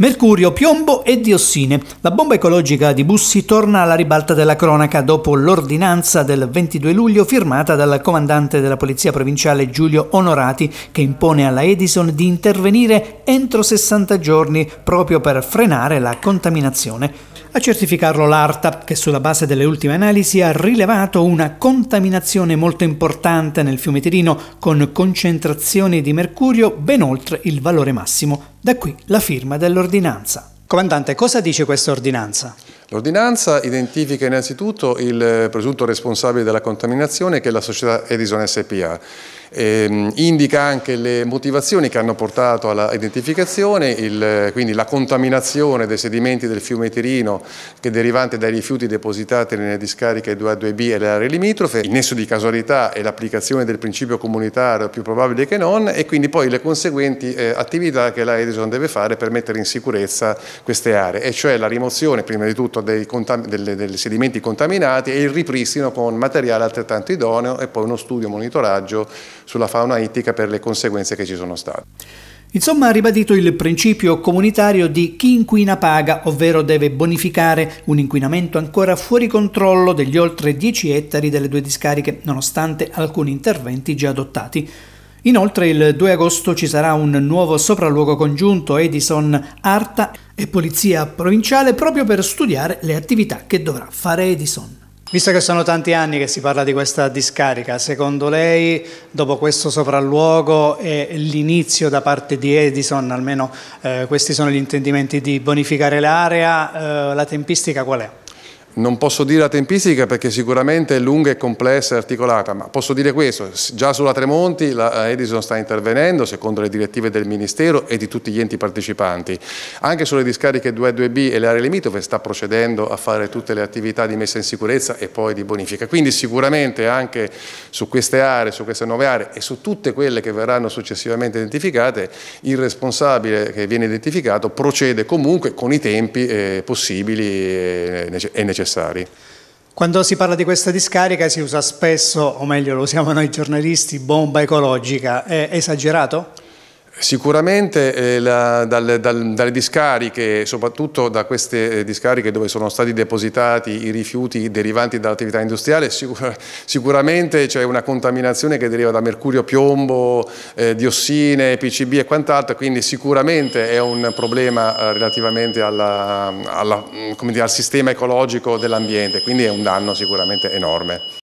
Mercurio, piombo e diossine. La bomba ecologica di Bussi torna alla ribalta della cronaca dopo l'ordinanza del 22 luglio firmata dal comandante della Polizia Provinciale Giulio Onorati che impone alla Edison di intervenire entro 60 giorni proprio per frenare la contaminazione. A certificarlo l'ARTA, che sulla base delle ultime analisi ha rilevato una contaminazione molto importante nel fiume Tirino con concentrazioni di mercurio ben oltre il valore massimo da qui la firma dell'ordinanza. Comandante, cosa dice questa ordinanza? L'ordinanza identifica innanzitutto il presunto responsabile della contaminazione che è la società Edison SPA Ehm, indica anche le motivazioni che hanno portato alla identificazione, il, quindi la contaminazione dei sedimenti del fiume Tirino che derivante dai rifiuti depositati nelle discariche 2A2B e le aree limitrofe, il nesso di casualità e l'applicazione del principio comunitario più probabile che non e quindi poi le conseguenti eh, attività che la Edison deve fare per mettere in sicurezza queste aree, e cioè la rimozione prima di tutto dei, delle, dei sedimenti contaminati e il ripristino con materiale altrettanto idoneo e poi uno studio monitoraggio sulla fauna ittica per le conseguenze che ci sono state. Insomma, ha ribadito il principio comunitario di chi inquina paga, ovvero deve bonificare un inquinamento ancora fuori controllo degli oltre 10 ettari delle due discariche, nonostante alcuni interventi già adottati. Inoltre il 2 agosto ci sarà un nuovo sopralluogo congiunto Edison Arta e Polizia Provinciale proprio per studiare le attività che dovrà fare Edison. Visto che sono tanti anni che si parla di questa discarica, secondo lei dopo questo sopralluogo e l'inizio da parte di Edison, almeno eh, questi sono gli intendimenti di bonificare l'area, eh, la tempistica qual è? Non posso dire la tempistica perché sicuramente è lunga e complessa e articolata, ma posso dire questo, già sulla Tremonti la eh, Edison sta intervenendo secondo le direttive del Ministero e di tutti gli enti partecipanti. Anche sulle discariche 2 e 2B e le aree limitrofe sta procedendo a fare tutte le attività di messa in sicurezza e poi di bonifica. Quindi sicuramente anche su queste aree, su queste nuove aree e su tutte quelle che verranno successivamente identificate, il responsabile che viene identificato procede comunque con i tempi eh, possibili e necessari necessari. Quando si parla di questa discarica si usa spesso, o meglio lo usiamo noi giornalisti, bomba ecologica. È esagerato? Sicuramente eh, la, dal, dal, dalle discariche, soprattutto da queste eh, discariche dove sono stati depositati i rifiuti derivanti dall'attività industriale, sicur sicuramente c'è una contaminazione che deriva da mercurio, piombo, eh, diossine, PCB e quant'altro, quindi sicuramente è un problema eh, relativamente alla, alla, mm, dire, al sistema ecologico dell'ambiente, quindi è un danno sicuramente enorme.